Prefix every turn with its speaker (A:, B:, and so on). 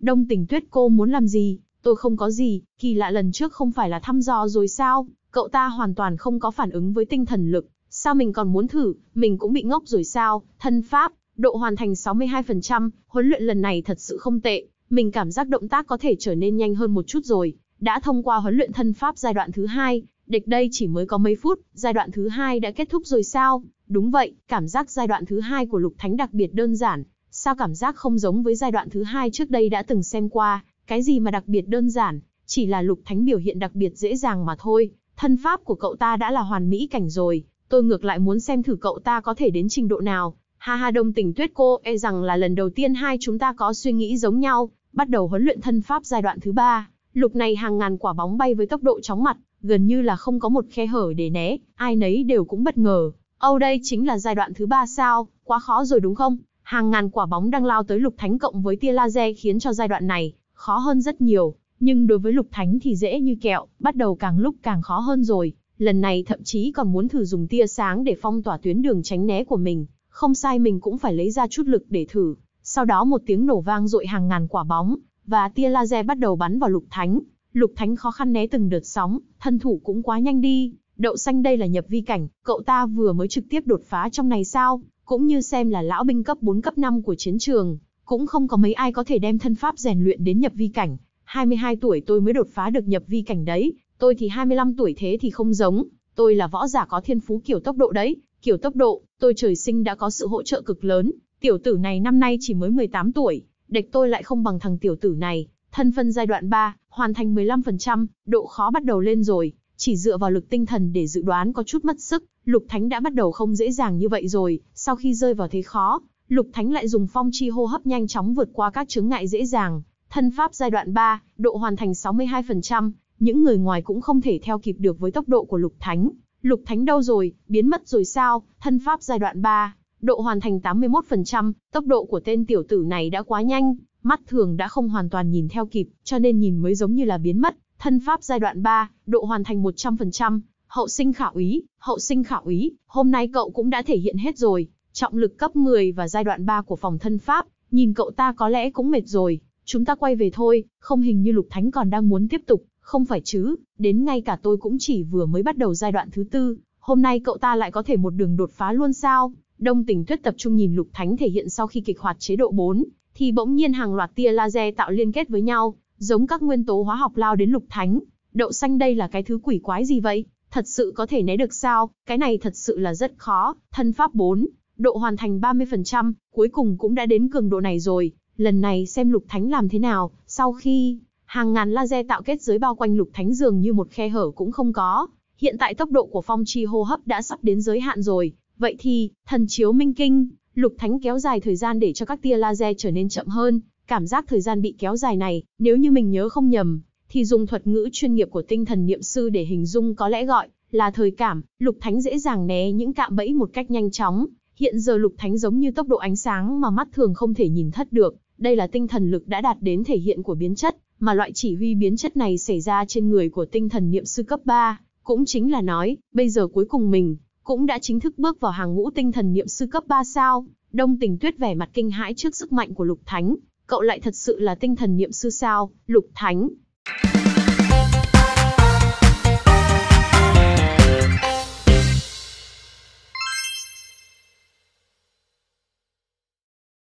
A: Đông tình tuyết cô muốn làm gì, tôi không có gì, kỳ lạ lần trước không phải là thăm dò rồi sao, cậu ta hoàn toàn không có phản ứng với tinh thần lực, sao mình còn muốn thử, mình cũng bị ngốc rồi sao, thân pháp, độ hoàn thành 62%, huấn luyện lần này thật sự không tệ, mình cảm giác động tác có thể trở nên nhanh hơn một chút rồi, đã thông qua huấn luyện thân pháp giai đoạn thứ hai, địch đây chỉ mới có mấy phút, giai đoạn thứ hai đã kết thúc rồi sao, đúng vậy, cảm giác giai đoạn thứ hai của lục thánh đặc biệt đơn giản, sao cảm giác không giống với giai đoạn thứ hai trước đây đã từng xem qua, cái gì mà đặc biệt đơn giản, chỉ là lục thánh biểu hiện đặc biệt dễ dàng mà thôi, thân pháp của cậu ta đã là hoàn mỹ cảnh rồi, tôi ngược lại muốn xem thử cậu ta có thể đến trình độ nào. Ha ha Đông tình tuyết cô e rằng là lần đầu tiên hai chúng ta có suy nghĩ giống nhau, bắt đầu huấn luyện thân pháp giai đoạn thứ ba. Lục này hàng ngàn quả bóng bay với tốc độ chóng mặt, gần như là không có một khe hở để né, ai nấy đều cũng bất ngờ. Âu đây chính là giai đoạn thứ ba sao, quá khó rồi đúng không? Hàng ngàn quả bóng đang lao tới Lục Thánh cộng với tia laser khiến cho giai đoạn này khó hơn rất nhiều, nhưng đối với Lục Thánh thì dễ như kẹo, bắt đầu càng lúc càng khó hơn rồi, lần này thậm chí còn muốn thử dùng tia sáng để phong tỏa tuyến đường tránh né của mình, không sai mình cũng phải lấy ra chút lực để thử. Sau đó một tiếng nổ vang dội hàng ngàn quả bóng và tia laser bắt đầu bắn vào Lục Thánh, Lục Thánh khó khăn né từng đợt sóng, thân thủ cũng quá nhanh đi. Đậu xanh đây là nhập vi cảnh, cậu ta vừa mới trực tiếp đột phá trong này sao? cũng như xem là lão binh cấp 4 cấp 5 của chiến trường, cũng không có mấy ai có thể đem thân pháp rèn luyện đến nhập vi cảnh. 22 tuổi tôi mới đột phá được nhập vi cảnh đấy, tôi thì 25 tuổi thế thì không giống, tôi là võ giả có thiên phú kiểu tốc độ đấy, kiểu tốc độ, tôi trời sinh đã có sự hỗ trợ cực lớn, tiểu tử này năm nay chỉ mới 18 tuổi, địch tôi lại không bằng thằng tiểu tử này, thân phân giai đoạn 3, hoàn thành 15%, độ khó bắt đầu lên rồi, chỉ dựa vào lực tinh thần để dự đoán có chút mất sức, Lục Thánh đã bắt đầu không dễ dàng như vậy rồi, sau khi rơi vào thế khó, Lục Thánh lại dùng phong chi hô hấp nhanh chóng vượt qua các chướng ngại dễ dàng. Thân pháp giai đoạn 3, độ hoàn thành 62%, những người ngoài cũng không thể theo kịp được với tốc độ của Lục Thánh. Lục Thánh đâu rồi, biến mất rồi sao? Thân pháp giai đoạn 3, độ hoàn thành 81%, tốc độ của tên tiểu tử này đã quá nhanh, mắt thường đã không hoàn toàn nhìn theo kịp, cho nên nhìn mới giống như là biến mất, Thân pháp giai đoạn 3, độ hoàn thành 100%, hậu sinh khảo ý, hậu sinh khảo ý. hôm nay cậu cũng đã thể hiện hết rồi, trọng lực cấp 10 và giai đoạn 3 của phòng thân pháp, nhìn cậu ta có lẽ cũng mệt rồi, chúng ta quay về thôi, không hình như Lục Thánh còn đang muốn tiếp tục, không phải chứ, đến ngay cả tôi cũng chỉ vừa mới bắt đầu giai đoạn thứ tư, hôm nay cậu ta lại có thể một đường đột phá luôn sao? Đông Tỉnh Tuyết tập trung nhìn Lục Thánh thể hiện sau khi kịch hoạt chế độ 4, thì bỗng nhiên hàng loạt tia laser tạo liên kết với nhau, giống các nguyên tố hóa học lao đến lục thánh, đậu xanh đây là cái thứ quỷ quái gì vậy, thật sự có thể né được sao, cái này thật sự là rất khó, thân pháp 4, độ hoàn thành 30%, cuối cùng cũng đã đến cường độ này rồi, lần này xem lục thánh làm thế nào, sau khi hàng ngàn laser tạo kết giới bao quanh lục thánh dường như một khe hở cũng không có, hiện tại tốc độ của phong chi hô hấp đã sắp đến giới hạn rồi, vậy thì, thần chiếu minh kinh, lục thánh kéo dài thời gian để cho các tia laser trở nên chậm hơn, Cảm giác thời gian bị kéo dài này, nếu như mình nhớ không nhầm, thì dùng thuật ngữ chuyên nghiệp của tinh thần niệm sư để hình dung có lẽ gọi là thời cảm, Lục Thánh dễ dàng né những cạm bẫy một cách nhanh chóng. Hiện giờ Lục Thánh giống như tốc độ ánh sáng mà mắt thường không thể nhìn thất được, đây là tinh thần lực đã đạt đến thể hiện của biến chất, mà loại chỉ huy biến chất này xảy ra trên người của tinh thần niệm sư cấp 3, cũng chính là nói, bây giờ cuối cùng mình cũng đã chính thức bước vào hàng ngũ tinh thần niệm sư cấp 3 sao? Đông Tình Tuyết vẻ mặt kinh hãi trước sức mạnh của Lục Thánh, cậu lại thật sự là tinh thần niệm sư sao, lục thánh,